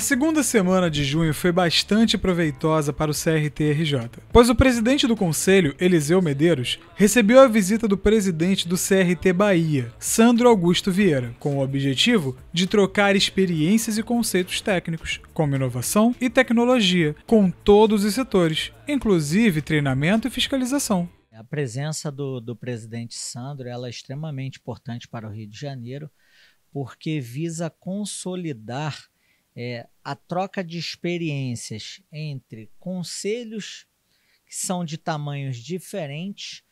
A segunda semana de junho foi bastante proveitosa para o CRT-RJ, pois o presidente do conselho, Eliseu Medeiros, recebeu a visita do presidente do CRT Bahia, Sandro Augusto Vieira, com o objetivo de trocar experiências e conceitos técnicos, como inovação e tecnologia, com todos os setores, inclusive treinamento e fiscalização. A presença do, do presidente Sandro é extremamente importante para o Rio de Janeiro, porque visa consolidar é, a troca de experiências entre conselhos que são de tamanhos diferentes,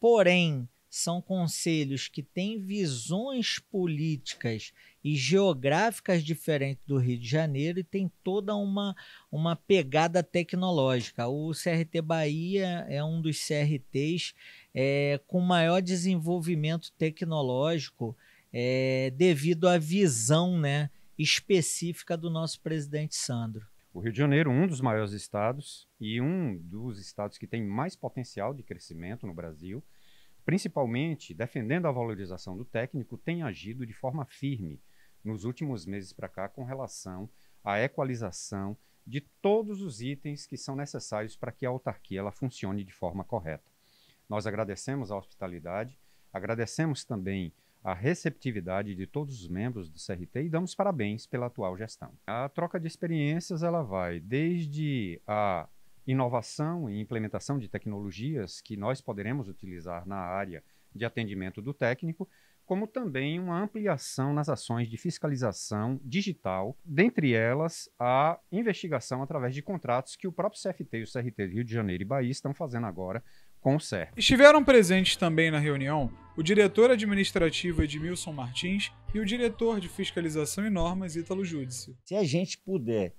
porém são conselhos que têm visões políticas e geográficas diferentes do Rio de Janeiro e tem toda uma, uma pegada tecnológica. O CRT Bahia é um dos CRTs é, com maior desenvolvimento tecnológico é, devido à visão né, específica do nosso presidente Sandro. O Rio de Janeiro, um dos maiores estados e um dos estados que tem mais potencial de crescimento no Brasil, principalmente defendendo a valorização do técnico, tem agido de forma firme nos últimos meses para cá com relação à equalização de todos os itens que são necessários para que a autarquia ela funcione de forma correta. Nós agradecemos a hospitalidade, agradecemos também a receptividade de todos os membros do CRT e damos parabéns pela atual gestão. A troca de experiências ela vai desde a inovação e implementação de tecnologias que nós poderemos utilizar na área de atendimento do técnico, como também uma ampliação nas ações de fiscalização digital, dentre elas a investigação através de contratos que o próprio CFT e o CRT Rio de Janeiro e Bahia estão fazendo agora com o CERN. Estiveram presentes também na reunião o diretor administrativo Edmilson Martins e o diretor de fiscalização e normas Ítalo Júdice. Se a gente puder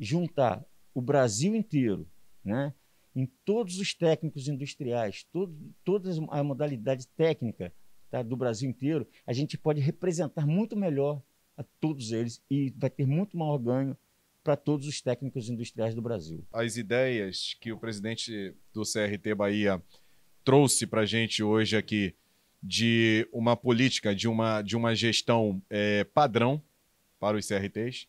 juntar o Brasil inteiro, né, em todos os técnicos industriais, todo, toda a modalidade técnica tá, do Brasil inteiro, a gente pode representar muito melhor a todos eles e vai ter muito maior ganho para todos os técnicos industriais do Brasil. As ideias que o presidente do CRT Bahia trouxe para a gente hoje aqui de uma política, de uma, de uma gestão é, padrão para os CRTs,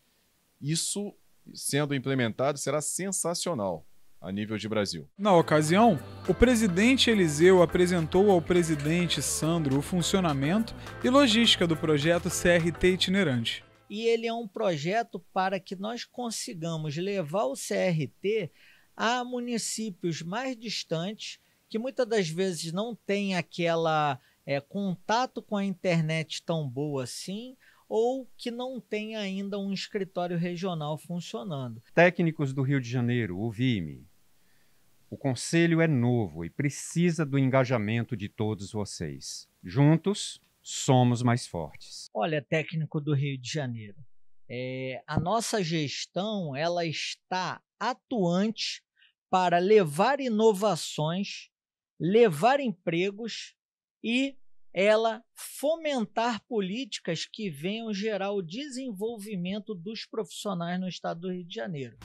isso sendo implementado será sensacional a nível de Brasil. Na ocasião, o presidente Eliseu apresentou ao presidente Sandro o funcionamento e logística do projeto CRT itinerante. E ele é um projeto para que nós consigamos levar o CRT a municípios mais distantes que muitas das vezes não têm aquela é, contato com a internet tão boa assim ou que não tem ainda um escritório regional funcionando. Técnicos do Rio de Janeiro, ouvi-me. O conselho é novo e precisa do engajamento de todos vocês. Juntos, somos mais fortes. Olha, técnico do Rio de Janeiro, é, a nossa gestão ela está atuante para levar inovações, levar empregos e ela fomentar políticas que venham gerar o desenvolvimento dos profissionais no estado do Rio de Janeiro.